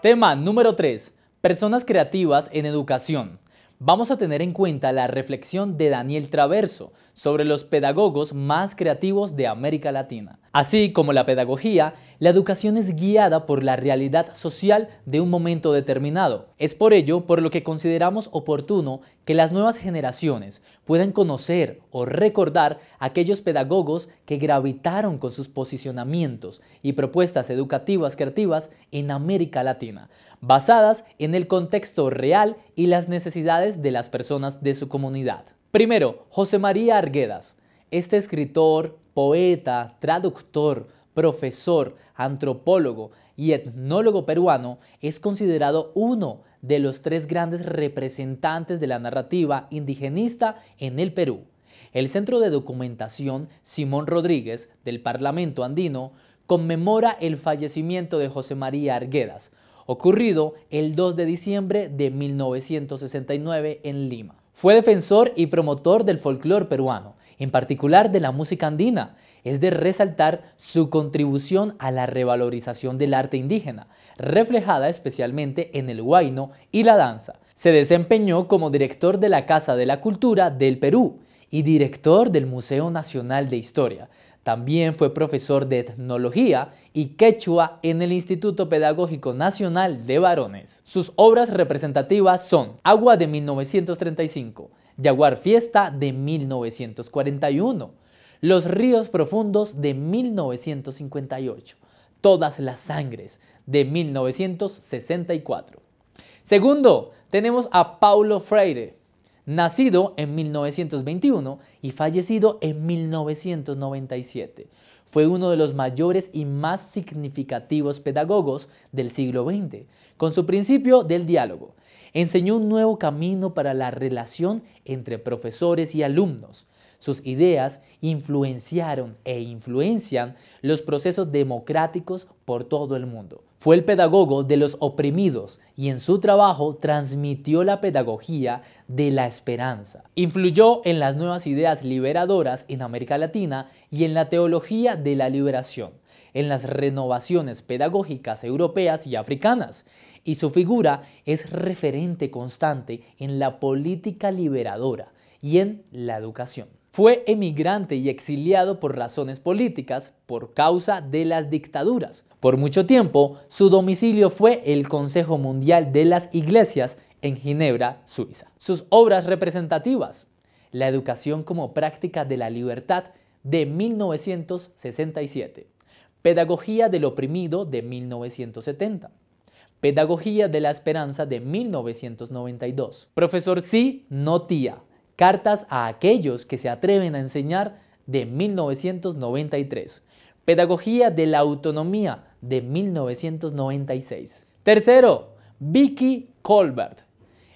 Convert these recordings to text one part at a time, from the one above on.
Tema número 3. Personas creativas en educación. Vamos a tener en cuenta la reflexión de Daniel Traverso sobre los pedagogos más creativos de América Latina. Así como la pedagogía, la educación es guiada por la realidad social de un momento determinado. Es por ello por lo que consideramos oportuno que las nuevas generaciones puedan conocer o recordar aquellos pedagogos que gravitaron con sus posicionamientos y propuestas educativas creativas en América Latina, basadas en el contexto real y las necesidades de las personas de su comunidad. Primero, José María Arguedas. Este escritor, poeta, traductor, profesor, antropólogo y etnólogo peruano es considerado uno de los tres grandes representantes de la narrativa indigenista en el Perú. El Centro de Documentación Simón Rodríguez del Parlamento Andino conmemora el fallecimiento de José María Arguedas, ocurrido el 2 de diciembre de 1969 en Lima. Fue defensor y promotor del folclore peruano, en particular de la música andina. Es de resaltar su contribución a la revalorización del arte indígena, reflejada especialmente en el huayno y la danza. Se desempeñó como director de la Casa de la Cultura del Perú y director del Museo Nacional de Historia, también fue profesor de etnología y quechua en el Instituto Pedagógico Nacional de Varones. Sus obras representativas son Agua de 1935, Jaguar Fiesta de 1941, Los Ríos Profundos de 1958, Todas las Sangres de 1964. Segundo, tenemos a Paulo Freire, nacido en 1921 y fallecido en 1997. Fue uno de los mayores y más significativos pedagogos del siglo XX, con su principio del diálogo. Enseñó un nuevo camino para la relación entre profesores y alumnos. Sus ideas influenciaron e influencian los procesos democráticos por todo el mundo. Fue el pedagogo de los oprimidos y en su trabajo transmitió la pedagogía de la esperanza. Influyó en las nuevas ideas liberadoras en América Latina y en la teología de la liberación, en las renovaciones pedagógicas europeas y africanas, y su figura es referente constante en la política liberadora y en la educación. Fue emigrante y exiliado por razones políticas por causa de las dictaduras. Por mucho tiempo, su domicilio fue el Consejo Mundial de las Iglesias en Ginebra, Suiza. Sus obras representativas, La educación como práctica de la libertad de 1967, Pedagogía del oprimido de 1970, Pedagogía de la esperanza de 1992, Profesor Sí, no tía, Cartas a aquellos que se atreven a enseñar de 1993. Pedagogía de la Autonomía de 1996. Tercero, Vicky Colbert,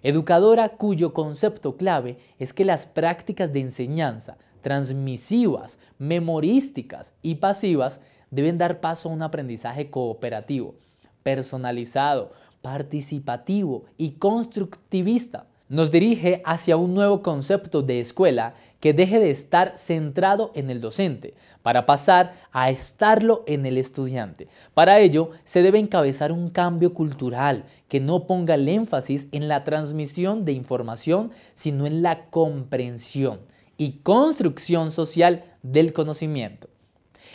educadora cuyo concepto clave es que las prácticas de enseñanza transmisivas, memorísticas y pasivas deben dar paso a un aprendizaje cooperativo, personalizado, participativo y constructivista nos dirige hacia un nuevo concepto de escuela que deje de estar centrado en el docente para pasar a estarlo en el estudiante. Para ello, se debe encabezar un cambio cultural que no ponga el énfasis en la transmisión de información, sino en la comprensión y construcción social del conocimiento.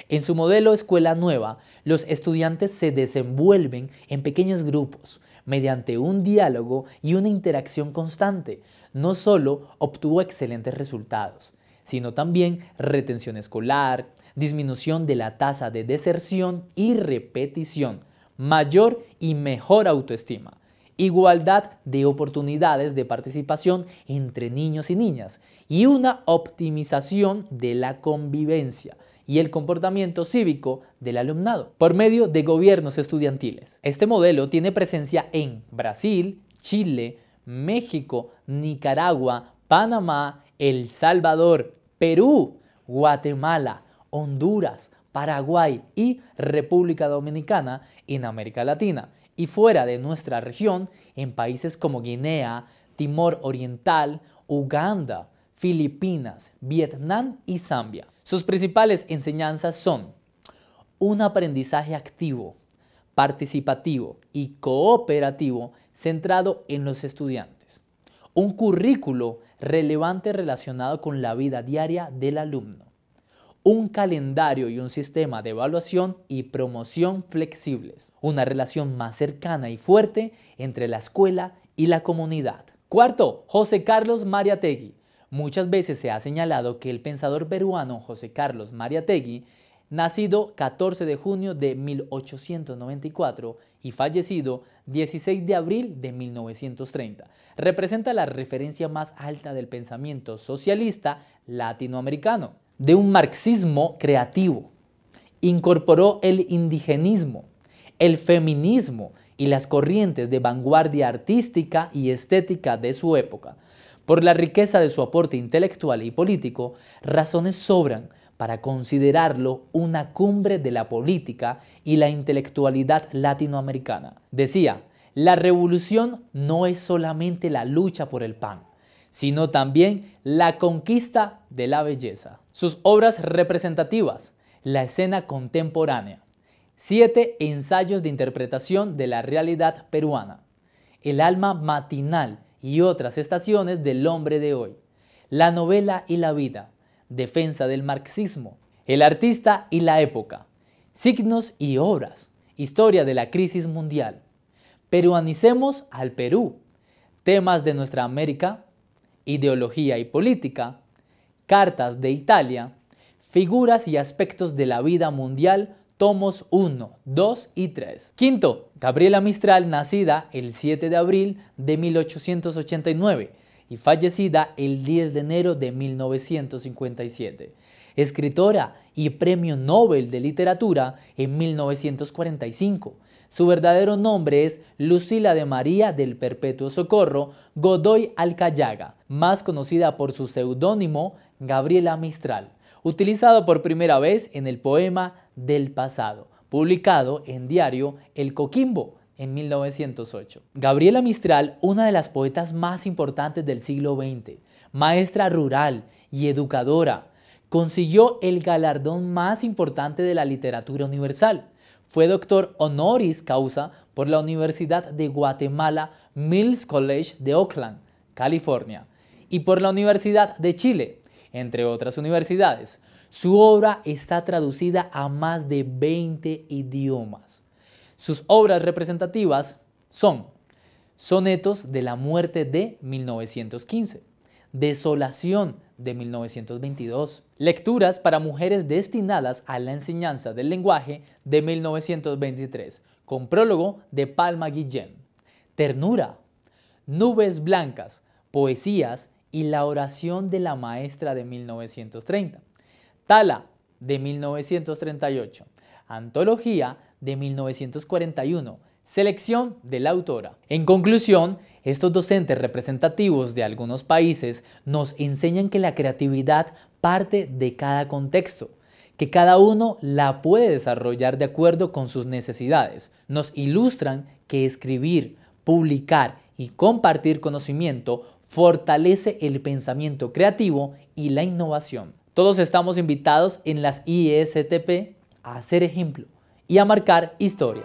En su modelo Escuela Nueva, los estudiantes se desenvuelven en pequeños grupos, mediante un diálogo y una interacción constante, no solo obtuvo excelentes resultados, sino también retención escolar, disminución de la tasa de deserción y repetición, mayor y mejor autoestima, igualdad de oportunidades de participación entre niños y niñas y una optimización de la convivencia y el comportamiento cívico del alumnado por medio de gobiernos estudiantiles. Este modelo tiene presencia en Brasil, Chile, México, Nicaragua, Panamá, El Salvador, Perú, Guatemala, Honduras, Paraguay y República Dominicana en América Latina y fuera de nuestra región en países como Guinea, Timor Oriental, Uganda, Filipinas, Vietnam y Zambia. Sus principales enseñanzas son un aprendizaje activo, participativo y cooperativo centrado en los estudiantes, un currículo relevante relacionado con la vida diaria del alumno, un calendario y un sistema de evaluación y promoción flexibles, una relación más cercana y fuerte entre la escuela y la comunidad. Cuarto, José Carlos Mariategui, Muchas veces se ha señalado que el pensador peruano José Carlos Mariategui, nacido 14 de junio de 1894 y fallecido 16 de abril de 1930, representa la referencia más alta del pensamiento socialista latinoamericano, de un marxismo creativo. Incorporó el indigenismo, el feminismo y las corrientes de vanguardia artística y estética de su época por la riqueza de su aporte intelectual y político, razones sobran para considerarlo una cumbre de la política y la intelectualidad latinoamericana. Decía, la revolución no es solamente la lucha por el pan, sino también la conquista de la belleza. Sus obras representativas, la escena contemporánea, siete ensayos de interpretación de la realidad peruana, el alma matinal y otras estaciones del hombre de hoy. La novela y la vida, defensa del marxismo, el artista y la época, signos y obras, historia de la crisis mundial. Peruanicemos al Perú, temas de nuestra América, ideología y política, cartas de Italia, figuras y aspectos de la vida mundial, tomos 1, 2 y 3. Quinto, Gabriela Mistral, nacida el 7 de abril de 1889 y fallecida el 10 de enero de 1957. Escritora y Premio Nobel de Literatura en 1945. Su verdadero nombre es Lucila de María del Perpetuo Socorro Godoy Alcayaga, más conocida por su seudónimo Gabriela Mistral, utilizado por primera vez en el poema Del Pasado, publicado en diario El Coquimbo en 1908. Gabriela Mistral, una de las poetas más importantes del siglo XX, maestra rural y educadora, consiguió el galardón más importante de la literatura universal. Fue doctor honoris causa por la Universidad de Guatemala Mills College de Oakland, California, y por la Universidad de Chile, entre otras universidades. Su obra está traducida a más de 20 idiomas. Sus obras representativas son Sonetos de la muerte de 1915, Desolación de 1922, Lecturas para mujeres destinadas a la enseñanza del lenguaje de 1923, con prólogo de Palma Guillén, Ternura, Nubes blancas, Poesías y La oración de la maestra de 1930, Tala de 1938, Antología de 1941, selección de la autora. En conclusión, estos docentes representativos de algunos países nos enseñan que la creatividad parte de cada contexto, que cada uno la puede desarrollar de acuerdo con sus necesidades. Nos ilustran que escribir, publicar y compartir conocimiento fortalece el pensamiento creativo y la innovación. Todos estamos invitados en las ISTP e a hacer ejemplo y a marcar historia.